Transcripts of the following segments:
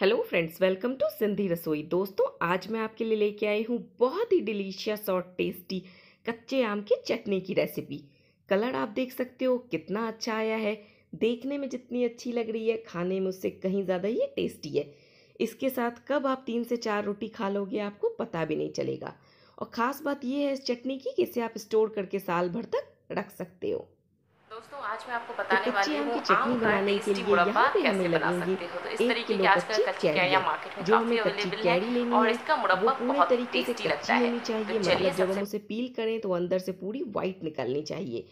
hello friends welcome to Sindhi Rasoi दोस्तों आज मैं आपके लिए लेके आई हूँ बहुत ही डिलीशियस और टेस्टी कच्चे आम की चटनी की रेसिपी कलर आप देख सकते हो कितना अच्छा आया है देखने में जितनी अच्छी लग रही है खाने में उससे कहीं ज़्यादा ये टेस्टी है इसके साथ कब आप तीन से चार रोटी खा लोगे आपको पता भी नहीं चलेगा और ख़ास बात यह है इस चटनी की कि इसे आप स्टोर करके साल भर तक रख सकते हो दोस्तों आज मैं आपको बताने तो वाली हूँ आम चटनी बनाने के लिए यहाँ पे हमें लगेंगी तो इस तरीके की आजकल कच्ची कैरिया मार्केट में काफी अवेलेबल है और इसका मुरब्बा पूरी तरीके से कच्ची होनी चाहिए तो मतलब जब हम उसे पील करें तो अंदर से पूरी व्हाइट निकलनी चाहिए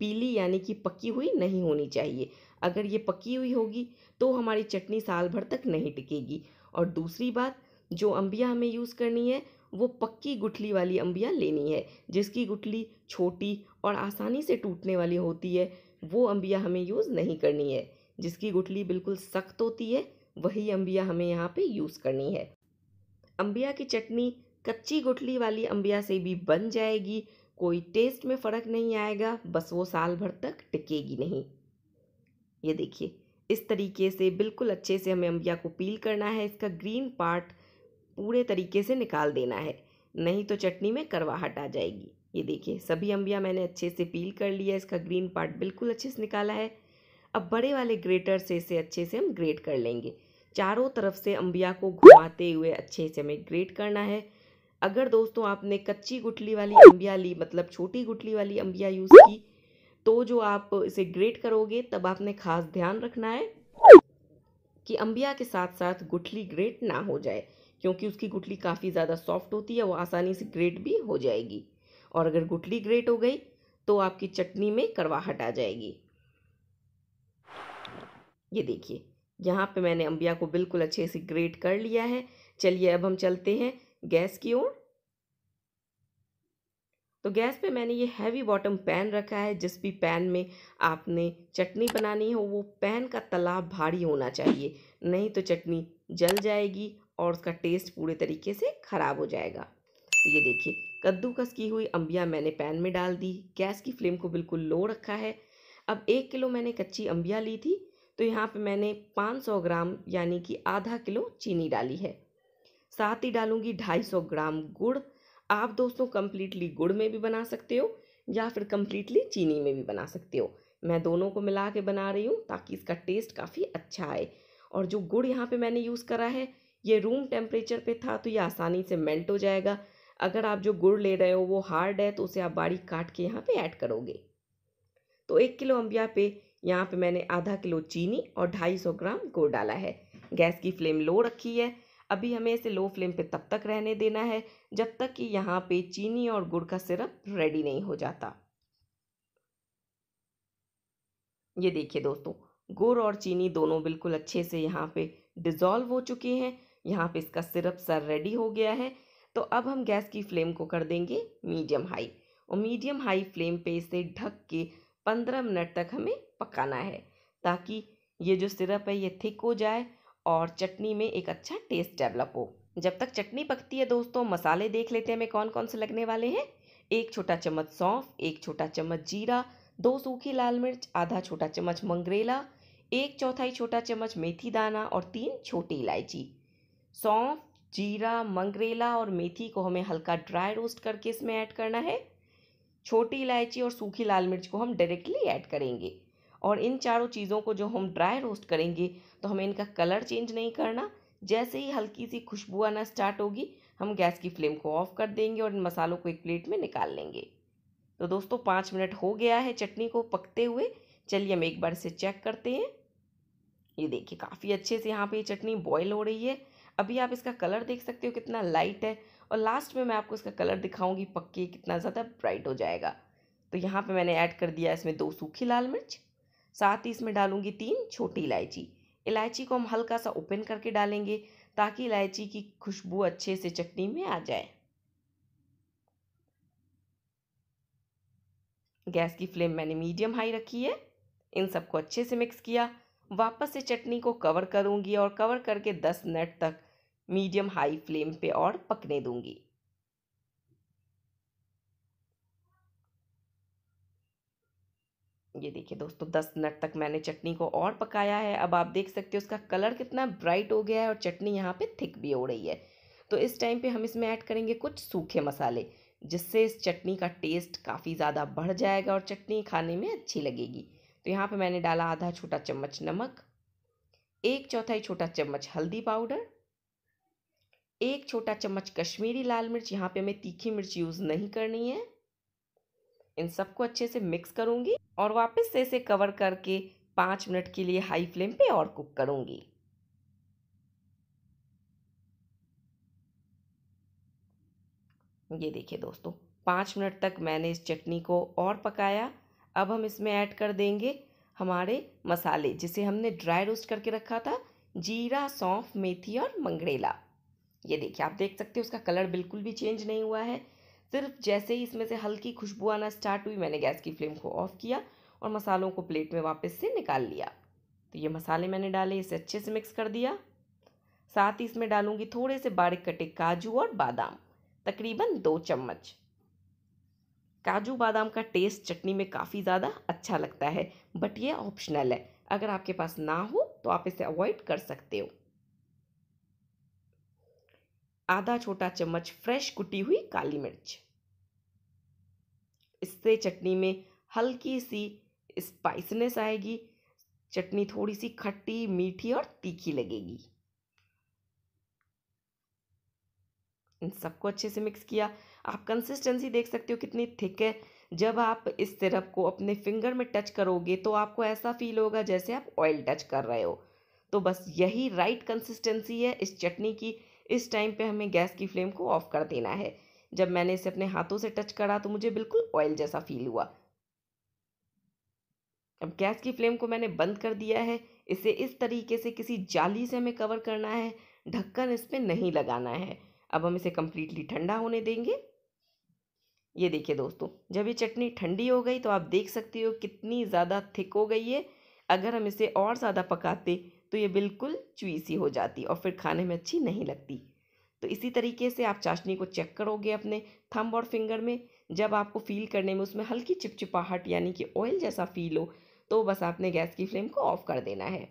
पीली यानी कि पकी हुई नहीं होनी चाहिए अगर ये पकी हुई होगी तो हमारी चटनी साल भर तक नहीं टिकेगी और दूसरी बात जो अम्बिया हमें यूज़ करनी है वो पक्की गुठली वाली अम्बिया लेनी है जिसकी गुठली छोटी और आसानी से टूटने वाली होती है वो अम्बिया हमें यूज़ नहीं करनी है जिसकी गुठली बिल्कुल सख्त होती है वही अम्बिया हमें यहाँ पे यूज़ करनी है अम्बिया की चटनी कच्ची गुठली वाली अम्बिया से भी बन जाएगी कोई टेस्ट में फ़र्क नहीं आएगा बस वो साल भर तक टिकेगी नहीं ये देखिए इस तरीके से बिल्कुल अच्छे से हमें अम्बिया को पील करना है इसका ग्रीन पार्ट पूरे तरीके से निकाल देना है नहीं तो चटनी में करवाहट आ जाएगी ये देखिए सभी अम्बिया मैंने अच्छे से पील कर लिया इसका ग्रीन पार्ट बिल्कुल अच्छे से निकाला है अब बड़े वाले ग्रेटर से इसे अच्छे से हम ग्रेट कर लेंगे चारों तरफ से अम्बिया को घुमाते हुए अच्छे से हमें ग्रेट करना है अगर दोस्तों आपने कच्ची गुठली वाली अम्बिया ली मतलब छोटी गुठली वाली अम्बिया यूज़ की तो जो आप इसे ग्रेट करोगे तब आपने खास ध्यान रखना है कि अम्बिया के साथ साथ गुठली ग्रेट ना हो जाए क्योंकि उसकी गुठली काफ़ी ज़्यादा सॉफ्ट होती है वो आसानी से ग्रेट भी हो जाएगी और अगर गुटली ग्रेट हो गई तो आपकी चटनी में करवाहट आ जाएगी ये देखिए यहाँ पे मैंने अम्बिया को बिल्कुल अच्छे से ग्रेट कर लिया है चलिए अब हम चलते हैं गैस की ओर तो गैस पे मैंने ये हैवी बॉटम पैन रखा है जिस भी पैन में आपने चटनी बनानी हो वो पैन का तला भारी होना चाहिए नहीं तो चटनी जल जाएगी और उसका टेस्ट पूरे तरीके से ख़राब हो जाएगा तो ये देखिए कद्दूकस की हुई अम्बिया मैंने पैन में डाल दी गैस की फ्लेम को बिल्कुल लो रखा है अब एक किलो मैंने कच्ची अम्बिया ली थी तो यहाँ पे मैंने 500 ग्राम यानी कि आधा किलो चीनी डाली है साथ ही डालूंगी 250 ग्राम गुड़ आप दोस्तों कम्प्लीटली गुड़ में भी बना सकते हो या फिर कम्प्लीटली चीनी में भी बना सकते हो मैं दोनों को मिला के बना रही हूँ ताकि इसका टेस्ट काफ़ी अच्छा आए और जो गुड़ यहाँ पर मैंने यूज़ करा है ये रूम टेम्परेचर पे था तो ये आसानी से मेल्ट हो जाएगा अगर आप जो गुड़ ले रहे हो वो हार्ड है तो उसे आप बारीक काट के यहाँ पे ऐड करोगे तो एक किलो अम्बिया पे यहाँ पे मैंने आधा किलो चीनी और ढाई सौ ग्राम गुड़ डाला है गैस की फ्लेम लो रखी है अभी हमें इसे लो फ्लेम पे तब तक रहने देना है जब तक कि यहाँ पे चीनी और गुड़ का सिरप रेडी नहीं हो जाता ये देखिए दोस्तों गुड़ और चीनी दोनों बिल्कुल अच्छे से यहाँ पे डिज़ोल्व हो चुके हैं यहाँ पे इसका सिरप सर रेडी हो गया है तो अब हम गैस की फ्लेम को कर देंगे मीडियम हाई और मीडियम हाई फ्लेम पे इसे ढक के पंद्रह मिनट तक हमें पकाना है ताकि ये जो सिरप है ये थिक हो जाए और चटनी में एक अच्छा टेस्ट डेवलप हो जब तक चटनी पकती है दोस्तों मसाले देख लेते हैं हमें कौन कौन से लगने वाले हैं एक छोटा चम्मच सौंफ एक छोटा चम्मच जीरा दो सूखी लाल मिर्च आधा छोटा चम्मच मंगरेला एक चौथाई छोटा चम्मच मेथी दाना और तीन छोटी इलायची सौंफ जीरा मंगरेला और मेथी को हमें हल्का ड्राई रोस्ट करके इसमें ऐड करना है छोटी इलायची और सूखी लाल मिर्च को हम डायरेक्टली ऐड करेंगे और इन चारों चीज़ों को जो हम ड्राई रोस्ट करेंगे तो हमें इनका कलर चेंज नहीं करना जैसे ही हल्की सी खुशबू आना स्टार्ट होगी हम गैस की फ्लेम को ऑफ कर देंगे और इन मसालों को एक प्लेट में निकाल लेंगे तो दोस्तों पाँच मिनट हो गया है चटनी को पकते हुए चलिए हम एक बार इसे चेक करते हैं ये देखिए काफ़ी अच्छे से यहाँ पे ये चटनी बॉईल हो रही है अभी आप इसका कलर देख सकते हो कितना लाइट है और लास्ट में मैं आपको इसका कलर दिखाऊंगी पक्के कितना ज़्यादा ब्राइट हो जाएगा तो यहाँ पे मैंने ऐड कर दिया इसमें दो सूखी लाल मिर्च साथ ही इसमें डालूंगी तीन छोटी इलायची इलायची को हम हल्का सा ओपन करके डालेंगे ताकि इलायची की खुशबू अच्छे से चटनी में आ जाए गैस की फ्लेम मैंने मीडियम हाई रखी है इन सबको अच्छे से मिक्स किया वापस से चटनी को कवर करूंगी और कवर करके दस मिनट तक मीडियम हाई फ्लेम पे और पकने दूंगी ये देखिए दोस्तों दस मिनट तक मैंने चटनी को और पकाया है अब आप देख सकते हो उसका कलर कितना ब्राइट हो गया है और चटनी यहाँ पे थिक भी हो रही है तो इस टाइम पे हम इसमें ऐड करेंगे कुछ सूखे मसाले जिससे इस चटनी का टेस्ट काफ़ी ज़्यादा बढ़ जाएगा और चटनी खाने में अच्छी लगेगी तो यहाँ पे मैंने डाला आधा छोटा चम्मच नमक एक चौथाई छोटा चम्मच हल्दी पाउडर एक छोटा चम्मच कश्मीरी लाल मिर्च यहाँ पे हमें तीखी मिर्च यूज़ नहीं करनी है इन सबको अच्छे से मिक्स करूँगी और वापस से इसे कवर करके पाँच मिनट के लिए हाई फ्लेम पे और कुक करूँगी ये देखिए दोस्तों पाँच मिनट तक मैंने इस चटनी को और पकाया अब हम इसमें ऐड कर देंगे हमारे मसाले जिसे हमने ड्राई रोस्ट करके रखा था जीरा सौंफ मेथी और मंगरेला ये देखिए आप देख सकते हो उसका कलर बिल्कुल भी चेंज नहीं हुआ है सिर्फ जैसे ही इसमें से हल्की खुशबू आना स्टार्ट हुई मैंने गैस की फ्लेम को ऑफ़ किया और मसालों को प्लेट में वापस से निकाल लिया तो ये मसाले मैंने डाले इसे अच्छे से मिक्स कर दिया साथ ही इसमें डालूंगी थोड़े से बारीक कटे काजू और बादाम तकरीबन दो चम्मच काजू बादाम का टेस्ट चटनी में काफ़ी ज़्यादा अच्छा लगता है बट ये ऑप्शनल है अगर आपके पास ना हो तो आप इसे अवॉइड कर सकते हो आधा छोटा चम्मच फ्रेश कुटी हुई काली मिर्च इससे चटनी में हल्की सी स्पाइसनेस आएगी चटनी थोड़ी सी खट्टी मीठी और तीखी लगेगी इन सबको अच्छे से मिक्स किया आप कंसिस्टेंसी देख सकते हो कितनी थिक है जब आप इस सिरप को अपने फिंगर में टच करोगे तो आपको ऐसा फील होगा जैसे आप ऑयल टच कर रहे हो तो बस यही राइट कंसिस्टेंसी है इस चटनी की इस टाइम पे हमें गैस की फ्लेम को ऑफ कर देना है जब मैंने इसे अपने हाथों से टच करा तो मुझे बिल्कुल ऑयल जैसा फील हुआ अब गैस की फ्लेम को मैंने बंद कर दिया है इसे इस तरीके से किसी जाली से हमें कवर करना है ढक्कन इस पर नहीं लगाना है अब हम इसे कम्प्लीटली ठंडा होने देंगे ये देखिए दोस्तों जब ये चटनी ठंडी हो गई तो आप देख सकते हो कितनी ज़्यादा थिक हो गई है अगर हम इसे और ज़्यादा पकाते तो ये बिल्कुल चुईसी हो जाती और फिर खाने में अच्छी नहीं लगती तो इसी तरीके से आप चाशनी को चेक करोगे अपने थंब और फिंगर में जब आपको फील करने में उसमें हल्की चिपचिपाहट यानी कि ऑयल जैसा फील हो तो बस आपने गैस की फ्लेम को ऑफ कर देना है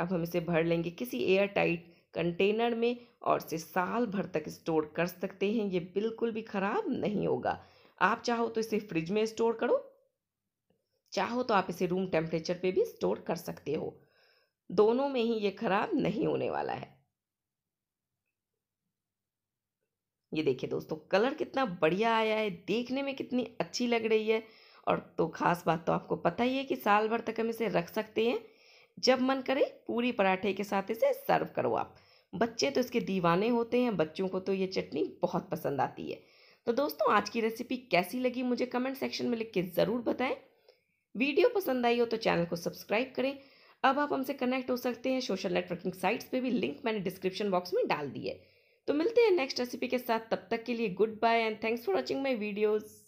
अब हम इसे भर लेंगे किसी एयर टाइट कंटेनर में और इसे साल भर तक स्टोर कर सकते हैं ये बिल्कुल भी ख़राब नहीं होगा आप चाहो तो इसे फ्रिज में स्टोर करो चाहो तो आप इसे रूम टेम्परेचर पे भी स्टोर कर सकते हो दोनों में ही ये ख़राब नहीं होने वाला है ये देखिए दोस्तों कलर कितना बढ़िया आया है देखने में कितनी अच्छी लग रही है और तो ख़ास बात तो आपको पता ही है कि साल भर तक हम इसे रख सकते हैं जब मन करे पूरी पराठे के साथ इसे सर्व करो आप बच्चे तो इसके दीवाने होते हैं बच्चों को तो ये चटनी बहुत पसंद आती है तो दोस्तों आज की रेसिपी कैसी लगी मुझे कमेंट सेक्शन में लिख के ज़रूर बताएं वीडियो पसंद आई हो तो चैनल को सब्सक्राइब करें अब आप हमसे कनेक्ट हो सकते हैं सोशल नेटवर्किंग साइट्स पे भी लिंक मैंने डिस्क्रिप्शन बॉक्स में डाल दी है तो मिलते हैं नेक्स्ट रेसिपी के साथ तब तक के लिए goodbye and thanks for watching my videos